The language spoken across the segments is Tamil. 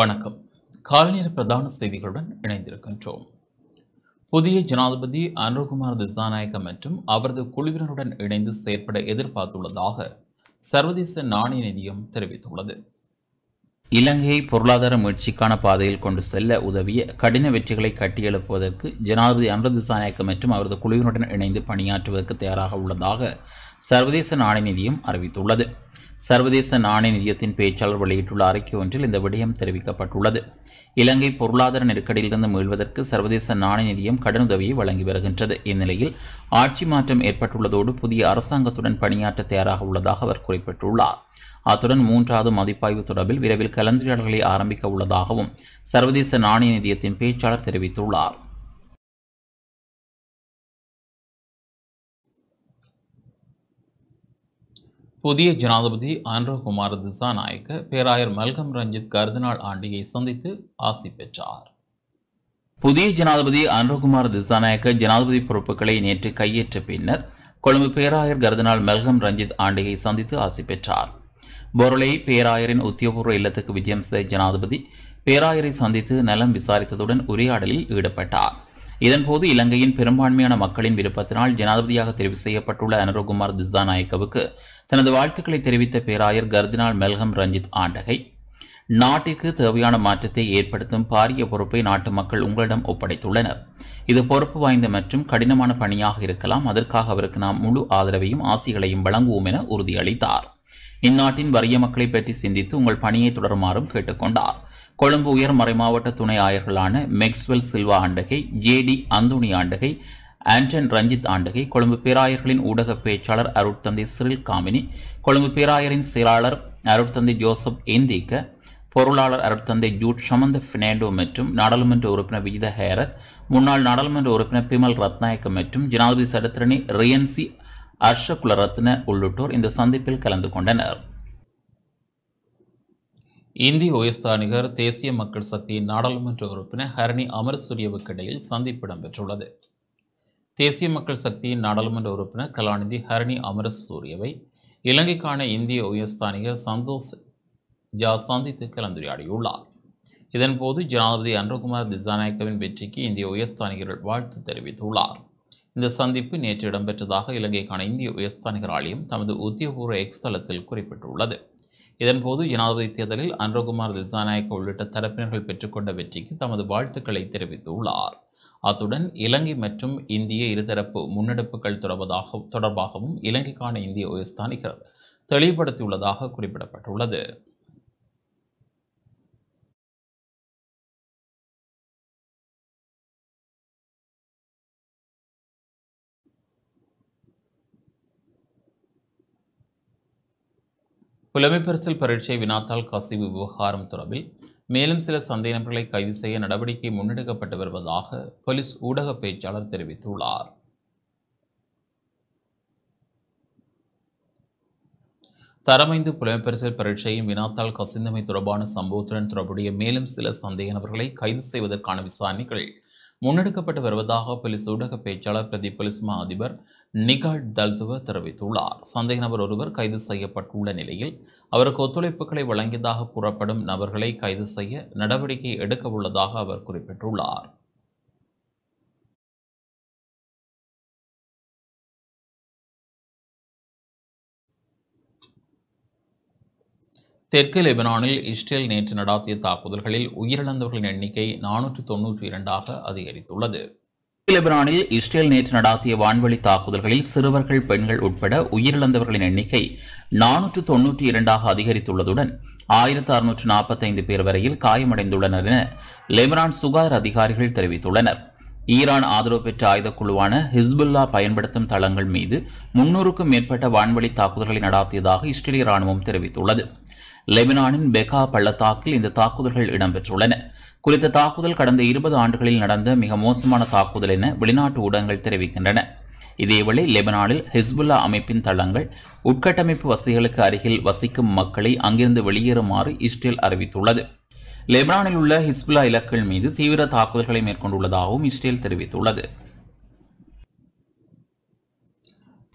வணக்கம் காலைநேர பிரதான செய்திகளுடன் இணைந்திருக்கின்றோம் புதிய ஜனாதிபதி அனுகுமார் திசாநாயக்க மற்றும் அவரது குழுவினருடன் இணைந்து செயற்பட எதிர்பார்த்துள்ளதாக சர்வதேச நாணய நிதியம் தெரிவித்துள்ளது இலங்கையை பொருளாதார முயற்சிக்கான பாதையில் கொண்டு செல்ல உதவிய கடின வெற்றிகளை கட்டியெழுப்புவதற்கு ஜனாதிபதி அனுர திசாநாயக்க மற்றும் அவரது குழுவினுடன் இணைந்து பணியாற்றுவதற்கு தயாராக உள்ளதாக சர்வதேச நாணய நிதியம் அறிவித்துள்ளது சர்வதேச நாணய நிதியத்தின் பேச்சாளர் வெளியிட்டுள்ள அறிக்கை ஒன்றில் இந்த விடயம் தெரிவிக்கப்பட்டுள்ளது இலங்கை பொருளாதார நெருக்கடியிலிருந்து மீள்வதற்கு சர்வதேச நாணய நிதியம் கடனுதவியை வழங்கி வருகின்றது இந்நிலையில் ஆட்சி மாற்றம் ஏற்பட்டுள்ளதோடு புதிய அரசாங்கத்துடன் பணியாற்ற தயாராக உள்ளதாக அவர் குறிப்பிட்டுள்ளார் அத்துடன் மூன்றாவது மதிப்பாய்வு தொடர்பில் விரைவில் கலந்துரையாடல்களை ஆரம்பிக்க உள்ளதாகவும் சர்வதேச நாணய நிதியத்தின் பேச்சாளர் தெரிவித்துள்ளார் புதிய ஜனாதிபதி திசா திசாநாயக்க பேராயர் மல்கம் ரஞ்சித் கருதுநாள் ஆண்டியை சந்தித்து ஆசி பெற்றார் புதிய ஜனாதிபதி ஆந்திரகுமார் திசாநாயக்க ஜனாதிபதி பொறுப்புகளை நேற்று கையேற்ற பின்னர் கொழும்பு பேராயர் கருதுநாள் மல்கம் ரஞ்சித் ஆண்டியை சந்தித்து ஆசி பெற்றார் பொருளை பேராயரின் உத்தியோகபூர்வ இல்லத்துக்கு விஜயம் செய்த ஜனாதிபதி பேராயரை சந்தித்து நலம் விசாரித்ததுடன் உரையாடலில் ஈடுபட்டார் இதன்போது இலங்கையின் பெரும்பான்மையான மக்களின் விருப்பத்தினால் ஜனாதிபதியாக தெரிவு செய்யப்பட்டுள்ள அனுரகுமார் திஸ்தாநாயக்கவுக்கு தனது வாழ்த்துக்களை தெரிவித்த பேராயர் கர்தினால் மெல்கம் ரஞ்சித் ஆண்டகை நாட்டிற்கு தேவையான மாற்றத்தை ஏற்படுத்தும் பாரிய பொறுப்பை நாட்டு மக்கள் உங்களிடம் ஒப்படைத்துள்ளனர் இது பொறுப்பு வாய்ந்த மற்றும் கடினமான பணியாக இருக்கலாம் அதற்காக அவருக்கு நாம் முழு ஆதரவையும் ஆசைகளையும் வழங்குவோம் என உறுதியளித்தார் இந்நாட்டின் வறிய மக்களை பற்றி சிந்தித்து உங்கள் பணியை தொடருமாறும் கேட்டுக்கொண்டார் கொழும்பு உயர்மறை மாவட்ட துணை ஆயர்களான மெக்ஸ்வெல் சில்வா ஆண்டகை ஜேடி அந்தோனி ஆண்டகை ஆண்டன் ரஞ்சித் ஆண்டகை கொழும்பு பேராயர்களின் ஊடக பேச்சாளர் அருட்தந்தை சிறில் காமினி கொழும்பு பேராயரின் செயலாளர் அருட்தந்தை ஜோசப் ஏந்திக்க பொருளாளர் அருட்தந்தை ஜூட் சமந்த ஃபினேண்டோ மற்றும் நாடாளுமன்ற உறுப்பினர் விஜித ஹேரத் முன்னாள் நாடாளுமன்ற உறுப்பினர் பிமல் ரத்நாயக்க மற்றும் ஜனாதிபதி சடத்திரணி ரியன்சி அர்ஷகுல ரத்ன உள்ளிட்டோர் இந்த சந்திப்பில் கலந்து கொண்டனர் இந்திய உயர்ஸ்தானிகர் தேசிய மக்கள் சக்தியின் நாடாளுமன்ற உறுப்பினர் ஹரணி அமர் இடையில் சந்திப்பு இடம்பெற்றுள்ளது தேசிய மக்கள் சக்தியின் நாடாளுமன்ற உறுப்பினர் கலாநிதி ஹரணி சூரியவை இலங்கைக்கான இந்திய உயர்ஸ்தானிகர் சந்தோஷ் ஜா சந்தித்து கலந்துரையாடியுள்ளார் இதன்போது ஜனாதிபதி அன்றகுமார் திசாநாயக்கவின் வெற்றிக்கு இந்திய உயர்ஸ்தானிகர்கள் வாழ்த்து தெரிவித்துள்ளார் இந்த சந்திப்பு நேற்று இடம்பெற்றதாக இலங்கைக்கான இந்திய உயர்ஸ்தானிகர் ஆலயம் தமது உத்தியோகபூர்வ எக்ஸ் தளத்தில் குறிப்பிட்டுள்ளது இதன்போது ஜனாதிபதி தேர்தலில் அன்றகுமார் திசாநாயக்க உள்ளிட்ட தரப்பினர்கள் பெற்றுக்கொண்ட வெற்றிக்கு தமது வாழ்த்துக்களை தெரிவித்துள்ளார் அத்துடன் இலங்கை மற்றும் இந்திய இருதரப்பு முன்னெடுப்புகள் தொடர்பதாக தொடர்பாகவும் இலங்கைக்கான இந்திய உயர்ஸ்தானிகள் தெளிவுபடுத்தியுள்ளதாக குறிப்பிடப்பட்டுள்ளது புலமைப்பரிசல் பரீட்சை வினாத்தால் கசிவு விவகாரம் தொடர்பில் மேலும் சில சந்தேக நபர்களை கைது செய்ய நடவடிக்கை முன்னெடுக்கப்பட்டு வருவதாக போலீஸ் ஊடக பேச்சாளர் தெரிவித்துள்ளார் தரமைந்து புலமைப்பரிசல் பரீட்சையின் வினாத்தாள் கசிந்தமை தொடர்பான சம்பவத்துடன் தொடர்புடைய மேலும் சில சந்தேக நபர்களை கைது செய்வதற்கான விசாரணைகள் முன்னெடுக்கப்பட்டு வருவதாக போலீஸ் ஊடக பேச்சாளர் பிரதி போலீஸ் மா அதிபர் நிகாட் தல்துவ தெரிவித்துள்ளார் சந்தேக நபர் ஒருவர் கைது செய்யப்பட்டுள்ள நிலையில் அவருக்கு ஒத்துழைப்புகளை வழங்கியதாக கூறப்படும் நபர்களை கைது செய்ய நடவடிக்கை எடுக்க உள்ளதாக அவர் குறிப்பிட்டுள்ளார் தெற்கு லெபனானில் இஸ்ரேல் நேற்று நடாத்திய தாக்குதல்களில் உயிரிழந்தவர்களின் எண்ணிக்கை நானூற்று தொன்னூற்றி இரண்டாக அதிகரித்துள்ளது லெபனானில் இஸ்ரேல் நேற்று நடாத்திய வான்வழி தாக்குதல்களில் சிறுவர்கள் பெண்கள் உட்பட உயிரிழந்தவர்களின் எண்ணிக்கை நானூற்று தொன்னூற்றி இரண்டாக அதிகரித்துள்ளதுடன் ஆயிரத்து அறுநூற்று நாற்பத்தைந்து பேர் வரையில் காயமடைந்துள்ளனர் என லெபனான் சுகாதார அதிகாரிகள் தெரிவித்துள்ளனர் ஈரான் ஆதரவு பெற்ற ஆயுதக்குழுவான ஹிஸ்புல்லா பயன்படுத்தும் தளங்கள் மீது முன்னூறுக்கும் மேற்பட்ட வான்வழி தாக்குதல்களை நடாத்தியதாக இஸ்ரேலிய ராணுவம் தெரிவித்துள்ளது லெபனானின் பெகா பள்ளத்தாக்கில் இந்த தாக்குதல்கள் இடம்பெற்றுள்ளன குறித்த தாக்குதல் கடந்த இருபது ஆண்டுகளில் நடந்த மிக மோசமான தாக்குதல் என வெளிநாட்டு ஊடகங்கள் தெரிவிக்கின்றன இதேவேளை லெபனானில் ஹிஸ்புல்லா அமைப்பின் தளங்கள் உட்கட்டமைப்பு வசதிகளுக்கு அருகில் வசிக்கும் மக்களை அங்கிருந்து வெளியேறுமாறு இஸ்ரேல் அறிவித்துள்ளது லெபனானில் உள்ள ஹிஸ்புல்லா இலக்குகள் மீது தீவிர தாக்குதல்களை மேற்கொண்டுள்ளதாகவும் இஸ்ரேல் தெரிவித்துள்ளது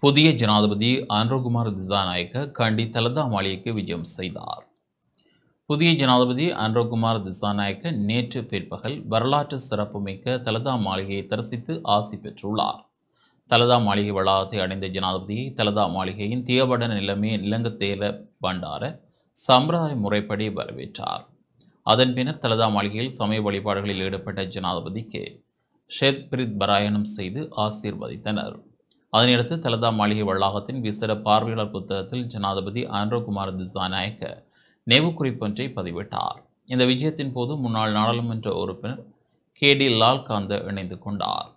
புதிய ஜனாதிபதி அன்ரோகுமார் திசாநாயக்க கண்டி தலதா மாளிகைக்கு விஜயம் செய்தார் புதிய ஜனாதிபதி அன்ரோகுமார் திசாநாயக்க நேற்று பிற்பகல் வரலாற்று சிறப்புமிக்க தலதா மாளிகையை தரிசித்து ஆசி பெற்றுள்ளார் தலதா மாளிகை வளாகத்தை அடைந்த ஜனாதிபதியை தலதா மாளிகையின் தியவட நிலைமை நிலங்கத்தேல பண்டார சம்பிரதாய முறைப்படி வரவேற்றார் அதன் பின்னர் தலதா மாளிகையில் சமய வழிபாடுகளில் ஈடுபட்ட ஜனாதிபதிக்கு ஷேத் பிரித் பராயணம் செய்து ஆசீர்வதித்தனர் அதனையடுத்து தலதா மாளிகை வளாகத்தின் விசிற பார்வையாளர் புத்தகத்தில் ஜனாதிபதி அன்ரோகுமார் திசாநாயக்க குறிப்பொன்றை பதிவிட்டார் இந்த விஜயத்தின் போது முன்னாள் நாடாளுமன்ற உறுப்பினர் கே டி லால்காந்த இணைந்து கொண்டார்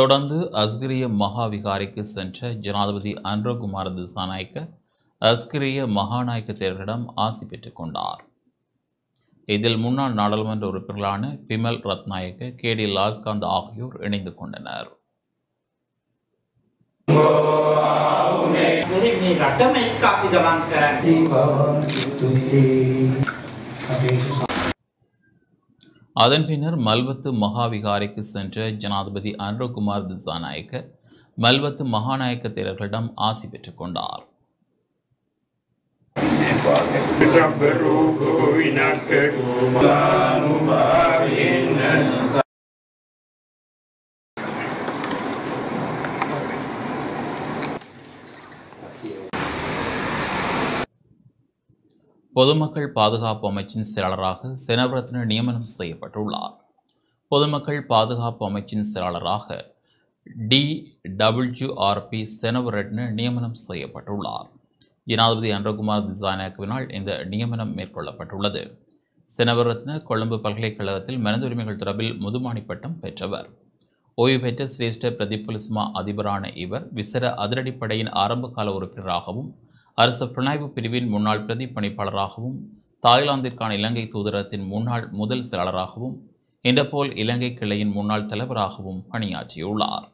தொடர்ந்து அஸ்கிரிய மகாவிகாரிக்கு சென்ற ஜனாதிபதி அன்ரோகுமார் திசாநாயக்க அஸ்கிரிய மகாநாயக்க தேர்களிடம் ஆசி பெற்றுக் கொண்டார் இதில் முன்னாள் நாடாளுமன்ற உறுப்பினர்களான பிமல் ரத்நாயக்க கே டி லால்காந்த் ஆகியோர் இணைந்து கொண்டனர் அதன் பின்னர் மல்வத்து மகாவிகாரிக்கு சென்ற ஜனாதிபதி அனுரகுமார் திசாநாயக்க மல்வத்து மகாநாயக்க தேரர்களிடம் ஆசி பெற்றுக் கொண்டார் பொதுமக்கள் பாதுகாப்பு அமைச்சின் செயலாளராக செனவரத்ன நியமனம் செய்யப்பட்டுள்ளார் பொதுமக்கள் பாதுகாப்பு அமைச்சின் செயலாளராக டி டபிள்யூஆர்பி செனவரட்ன நியமனம் செய்யப்பட்டுள்ளார் ஜனாதிபதி அன்றகுமார் திசாநாயக்கவினால் இந்த நியமனம் மேற்கொள்ளப்பட்டுள்ளது சினவரத்ன கொழும்பு பல்கலைக்கழகத்தில் மனித உரிமைகள் தொடர்பில் முதுமானி பட்டம் பெற்றவர் ஓய்வு பெற்ற சிரேஷ்ட புலிஸ்மா அதிபரான இவர் விசர அதிரடிப்படையின் ஆரம்பகால உறுப்பினராகவும் அரசு புலனாய்வு பிரிவின் முன்னாள் பிரதி பணிப்பாளராகவும் தாய்லாந்திற்கான இலங்கை தூதரகத்தின் முன்னாள் முதல் செயலாளராகவும் இண்டபோல் இலங்கை கிளையின் முன்னாள் தலைவராகவும் பணியாற்றியுள்ளார்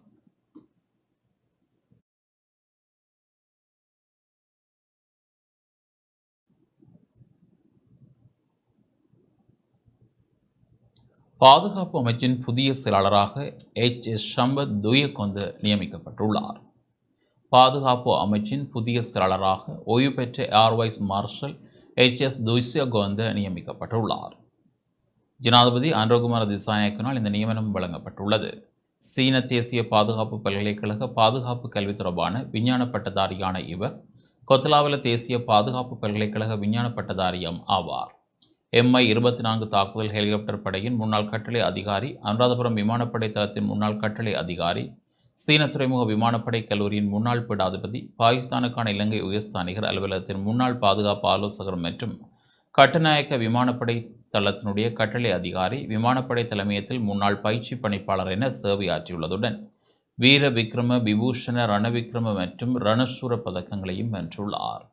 பாதுகாப்பு அமைச்சின் புதிய செயலாளராக எச் எஸ் சம்பத் துயக்கொந்து நியமிக்கப்பட்டுள்ளார் பாதுகாப்பு அமைச்சின் புதிய செயலாளராக ஓய்வு பெற்ற air vice marshal H S கோந்து நியமிக்கப்பட்டுள்ளார் ஜனாதிபதி அன்றகுமார திசாநாயக்கனால் இந்த நியமனம் வழங்கப்பட்டுள்ளது சீன தேசிய பாதுகாப்பு பல்கலைக்கழக பாதுகாப்பு கல்வி தொடர்பான விஞ்ஞான பட்டதாரியான இவர் கொத்தலாவில தேசிய பாதுகாப்பு பல்கலைக்கழக விஞ்ஞான பட்டதாரியம் ஆவார் எம்ஐ இருபத்தி நான்கு தாக்குதல் ஹெலிகாப்டர் படையின் முன்னாள் கட்டளை அதிகாரி அனுராதபுரம் விமானப்படை தளத்தின் முன்னாள் கட்டளை அதிகாரி சீன துறைமுக விமானப்படை கல்லூரியின் முன்னாள் பீடாதிபதி பாகிஸ்தானுக்கான இலங்கை உயர்ஸ்தானிகர் அலுவலகத்தின் முன்னாள் பாதுகாப்பு ஆலோசகர் மற்றும் கட்டுநாயக்க விமானப்படை தளத்தினுடைய கட்டளை அதிகாரி விமானப்படை தலைமையத்தில் முன்னாள் பயிற்சி பணிப்பாளர் என சேவையாற்றியுள்ளதுடன் வீர விக்ரம விபூஷண ரணவிக்ரம மற்றும் ரணசூர பதக்கங்களையும் வென்றுள்ளார்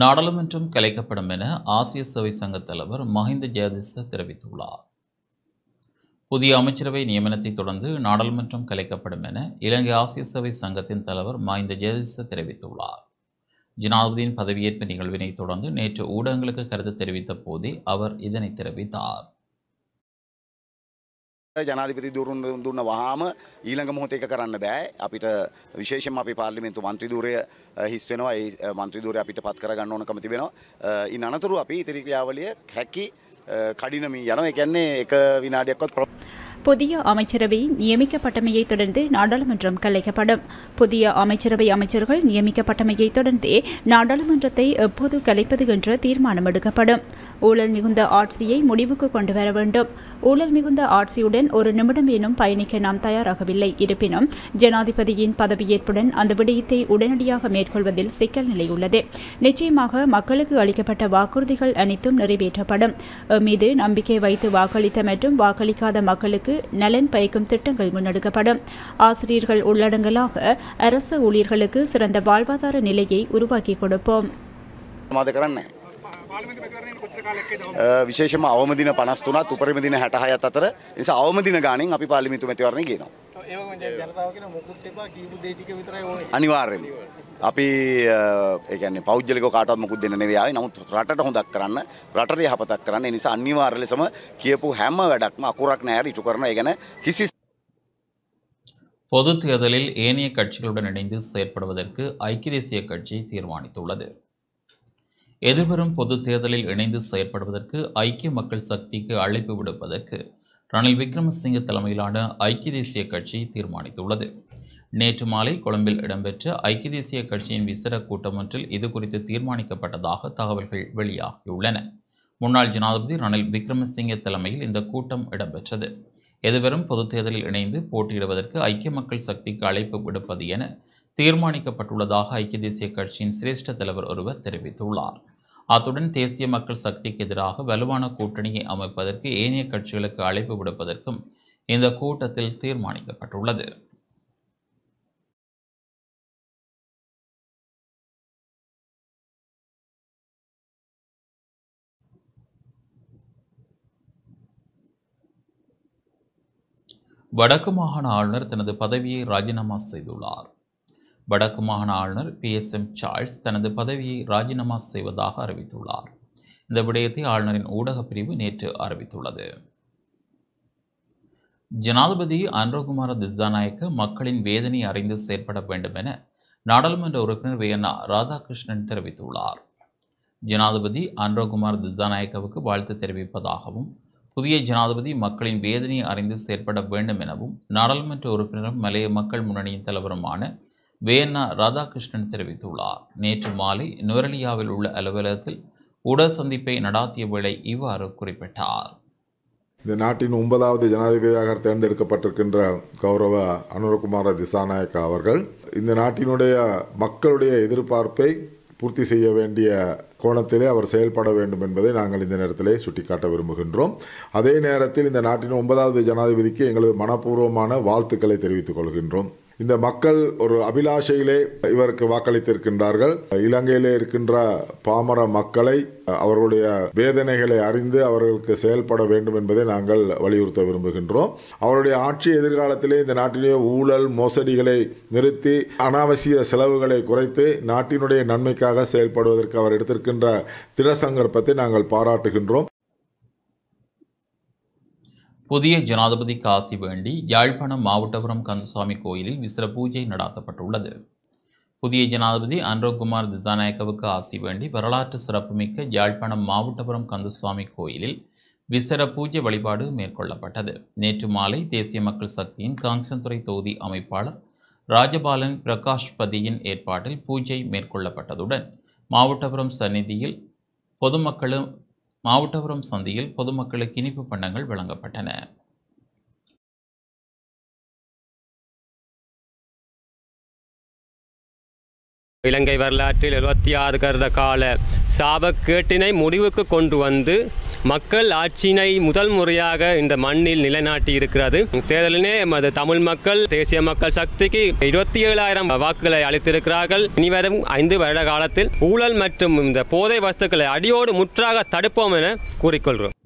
நாடாளுமன்றம் கலைக்கப்படும் என ஆசிய சபை சங்க தலைவர் மஹிந்த ஜெயதிச தெரிவித்துள்ளார் புதிய அமைச்சரவை நியமனத்தை தொடர்ந்து நாடாளுமன்றம் கலைக்கப்படும் என இலங்கை ஆசிய சபை சங்கத்தின் தலைவர் மஹிந்த ஜெயதிச தெரிவித்துள்ளார் ஜனாதிபதியின் பதவியேற்பு நிகழ்வினை தொடர்ந்து நேற்று ஊடகங்களுக்கு கருத்து தெரிவித்த போதே அவர் இதனை தெரிவித்தார் ජනාධිපති දුරුන් දුන්න වහාම ඊළඟ මොහොත එක කරන්න බෑ අපිට විශේෂම අපි පාර්ලිමේන්තු මන්ත්‍රීදූරය හිස් වෙනවා ඒ මන්ත්‍රීදූරය අපිට පත් කරගන්න ඕනකම තිබෙනවා ඉන් අනතුරු අපි ඉතිරි ක්‍රියාවලිය හැකි කඩිනමින් යනවා ඒ කියන්නේ එක විනාඩියක්වත් புதிய அமைச்சரவை நியமிக்கப்பட்டமையை தொடர்ந்து நாடாளுமன்றம் கலைக்கப்படும் புதிய அமைச்சரவை அமைச்சர்கள் நியமிக்கப்பட்டமையை தொடர்ந்தே நாடாளுமன்றத்தை எப்போது கலைப்பது என்ற தீர்மானம் எடுக்கப்படும் ஊழல் மிகுந்த ஆட்சியை முடிவுக்கு கொண்டு வர வேண்டும் ஊழல் மிகுந்த ஆட்சியுடன் ஒரு நிமிடம் எனும் பயணிக்க நாம் தயாராகவில்லை இருப்பினும் ஜனாதிபதியின் பதவியேற்புடன் அந்த விடயத்தை உடனடியாக மேற்கொள்வதில் சிக்கல் நிலை உள்ளது நிச்சயமாக மக்களுக்கு அளிக்கப்பட்ட வாக்குறுதிகள் அனைத்தும் நிறைவேற்றப்படும் மீது நம்பிக்கை வைத்து வாக்களித்த மற்றும் வாக்களிக்காத மக்களுக்கு ஊழியர்களுக்கு நலன் பயக்கும் திட்டங்கள் முன்னெடுக்கப்படும் ஆசிரியர்கள் உள்ளடங்கலாக அரசு ஊழியர்களுக்கு சிறந்த வாழ்வாதார நிலையை உருவாக்கி கொடுப்போம் විශේෂම අවමදින පනස්තුනත් හැටහයත් අතර නිසා අවමදින අපි පාලිමිතු මැතිවරණ අපි ඒකන්නේ පෞද්ගලික කාටවත් මොකුත් දෙන්න නෙවෙයි ආවේ. නමුත් රටට හොදක් කරන්න, රටට යහපතක් කරන්න. ඒ නිසා අනිවාර්ය ලෙසම කියපු හැම වැඩක්ම අකුරක් නැහැ ඉටු කරන. ඒ ගැන කිසි பொது தேர்தலில் ஏனைய கட்சிகளுடன் இணைந்து செயற்படுவதற்கு ஐக்கிய தேசிய கட்சி தீர்மானித்துள்ளது எதிர்வரும் பொது தேர்தலில் இணைந்து செயற்படுவதற்கு ஐக்கிய மக்கள் சக்திக்கு அழைப்பு விடுப்பதற்கு ரணில் விக்ரமசிங்க தலைமையிலான ஐக்கிய தேசிய கட்சி தீர்மானித்துள்ளது நேற்று மாலை கொழும்பில் இடம்பெற்ற ஐக்கிய தேசிய கட்சியின் கூட்டம் கூட்டமொன்றில் இது குறித்து தீர்மானிக்கப்பட்டதாக தகவல்கள் வெளியாகியுள்ளன முன்னாள் ஜனாதிபதி ரணில் விக்ரமசிங்க தலைமையில் இந்த கூட்டம் இடம்பெற்றது எதுவரும் பொதுத் தேர்தலில் இணைந்து போட்டியிடுவதற்கு ஐக்கிய மக்கள் சக்திக்கு அழைப்பு விடுப்பது என தீர்மானிக்கப்பட்டுள்ளதாக ஐக்கிய தேசிய கட்சியின் சிரேஷ்ட தலைவர் ஒருவர் தெரிவித்துள்ளார் அத்துடன் தேசிய மக்கள் சக்திக்கு எதிராக வலுவான கூட்டணியை அமைப்பதற்கு ஏனைய கட்சிகளுக்கு அழைப்பு விடுப்பதற்கும் இந்த கூட்டத்தில் தீர்மானிக்கப்பட்டுள்ளது வடக்கு மாகாண ஆளுநர் தனது பதவியை ராஜினாமா செய்துள்ளார் வடக்கு மாகாண ஆளுநர் பி எஸ் எம் சார்ல்ஸ் தனது பதவியை ராஜினாமா செய்வதாக அறிவித்துள்ளார் இந்த விடயத்தை ஆளுநரின் ஊடகப் பிரிவு நேற்று அறிவித்துள்ளது ஜனாதிபதி அன்ரகுமார திசாநாயக்க மக்களின் வேதனை அறிந்து செயற்பட வேண்டும் என நாடாளுமன்ற உறுப்பினர் வேயண்ணா ராதாகிருஷ்ணன் தெரிவித்துள்ளார் ஜனாதிபதி அன்ரகுமார் திசாநாயக்கவுக்கு வாழ்த்து தெரிவிப்பதாகவும் புதிய ஜனாதிபதி மக்களின் வேதனையை அறிந்து செயற்பட வேண்டும் எனவும் நாடாளுமன்ற உறுப்பினரும் மலைய மக்கள் முன்னணியின் தலைவருமான வேன்னா ராதாகிருஷ்ணன் தெரிவித்துள்ளார் நேற்று மாலை நுவரலியாவில் உள்ள அலுவலகத்தில் உடல் சந்திப்பை நடாத்திய வேளை இவ்வாறு குறிப்பிட்டார் இந்த நாட்டின் ஒன்பதாவது ஜனாதிபதியாக தேர்ந்தெடுக்கப்பட்டிருக்கின்ற கௌரவ அனுரகுமார திசாநாயக்கா அவர்கள் இந்த நாட்டினுடைய மக்களுடைய எதிர்பார்ப்பை பூர்த்தி செய்ய வேண்டிய கோணத்திலே அவர் செயல்பட வேண்டும் என்பதை நாங்கள் இந்த நேரத்திலே சுட்டிக்காட்ட விரும்புகின்றோம் அதே நேரத்தில் இந்த நாட்டின் ஒன்பதாவது ஜனாதிபதிக்கு எங்களது மனப்பூர்வமான வாழ்த்துக்களை தெரிவித்துக் கொள்கின்றோம் இந்த மக்கள் ஒரு அபிலாஷையிலே இவருக்கு வாக்களித்திருக்கின்றார்கள் இலங்கையிலே இருக்கின்ற பாமர மக்களை அவர்களுடைய வேதனைகளை அறிந்து அவர்களுக்கு செயல்பட வேண்டும் என்பதை நாங்கள் வலியுறுத்த விரும்புகின்றோம் அவருடைய ஆட்சி எதிர்காலத்திலே இந்த நாட்டிலே ஊழல் மோசடிகளை நிறுத்தி அனாவசிய செலவுகளை குறைத்து நாட்டினுடைய நன்மைக்காக செயல்படுவதற்கு அவர் எடுத்திருக்கின்ற திடசங்கற்பத்தை நாங்கள் பாராட்டுகின்றோம் புதிய ஜனாதிபதிக்கு ஆசி வேண்டி யாழ்ப்பாணம் மாவட்டபுரம் கந்தசுவாமி கோயிலில் விசிற பூஜை நடாத்தப்பட்டுள்ளது புதிய ஜனாதிபதி அன்ரோக்குமார் திசாநாயக்கவுக்கு ஆசி வேண்டி வரலாற்று சிறப்புமிக்க யாழ்ப்பாணம் மாவட்டபுரம் கந்தசுவாமி கோயிலில் விசர பூஜை வழிபாடு மேற்கொள்ளப்பட்டது நேற்று மாலை தேசிய மக்கள் சக்தியின் காஞ்சன்துறை தொகுதி அமைப்பாளர் ராஜபாலன் பிரகாஷ்பதியின் ஏற்பாட்டில் பூஜை மேற்கொள்ளப்பட்டதுடன் மாவட்டபுரம் சந்நிதியில் பொதுமக்களும் மாவட்டபுரம் சந்தையில் பொதுமக்களுக்கு இனிப்பு பண்டங்கள் வழங்கப்பட்டன இலங்கை வரலாற்றில் எழுபத்தி ஆறு கருத கால சாபக்கேட்டினை முடிவுக்கு கொண்டு வந்து மக்கள் ஆட்சியினை முதல் முறையாக இந்த மண்ணில் நிலைநாட்டி இருக்கிறது தேர்தலிலே எமது தமிழ் மக்கள் தேசிய மக்கள் சக்திக்கு இருபத்தி ஏழாயிரம் வாக்குகளை அளித்திருக்கிறார்கள் இனிவரும் ஐந்து வருட காலத்தில் ஊழல் மற்றும் இந்த போதை வஸ்துக்களை அடியோடு முற்றாக தடுப்போம் என கூறிக்கொள்கிறோம்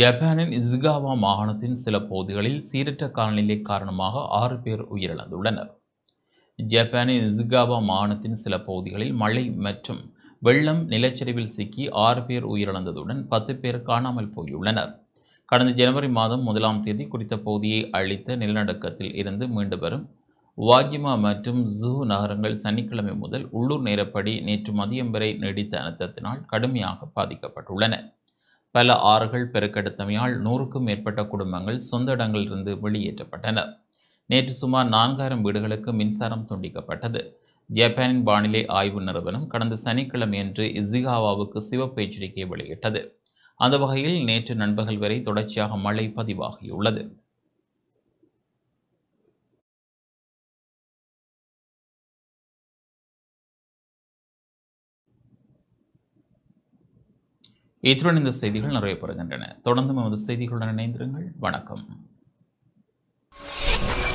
ஜப்பானின் இஸ்காவா மாகாணத்தின் சில பகுதிகளில் சீரற்ற காலநிலை காரணமாக ஆறு பேர் உயிரிழந்துள்ளனர் ஜப்பானின் இஸ்காவா மாகாணத்தின் சில பகுதிகளில் மழை மற்றும் வெள்ளம் நிலச்சரிவில் சிக்கி ஆறு பேர் உயிரிழந்ததுடன் பத்து பேர் காணாமல் போயுள்ளனர் கடந்த ஜனவரி மாதம் முதலாம் தேதி குறித்த பகுதியை அழித்த நிலநடுக்கத்தில் இருந்து மீண்டு வரும் வாஜிமா மற்றும் ஜூ நகரங்கள் சனிக்கிழமை முதல் உள்ளூர் நேரப்படி நேற்று மதியம் வரை நீடித்த அனர்த்தத்தினால் கடுமையாக பாதிக்கப்பட்டுள்ளன பல ஆறுகள் பெருக்கெடுத்தமையால் நூறுக்கும் மேற்பட்ட குடும்பங்கள் சொந்த இடங்களிலிருந்து வெளியேற்றப்பட்டன நேற்று சுமார் நான்காயிரம் வீடுகளுக்கு மின்சாரம் துண்டிக்கப்பட்டது ஜப்பானின் வானிலை ஆய்வு நிறுவனம் கடந்த சனிக்கிழமையன்று இசிகாவாவுக்கு சிவப்பு எச்சரிக்கை வெளியிட்டது அந்த வகையில் நேற்று நண்பகல் வரை தொடர்ச்சியாக மழை பதிவாகியுள்ளது இத்துடன் இந்த செய்திகள் நிறைய பெறுகின்றன தொடர்ந்து நமது செய்திகளுடன் இணைந்திருங்கள் வணக்கம்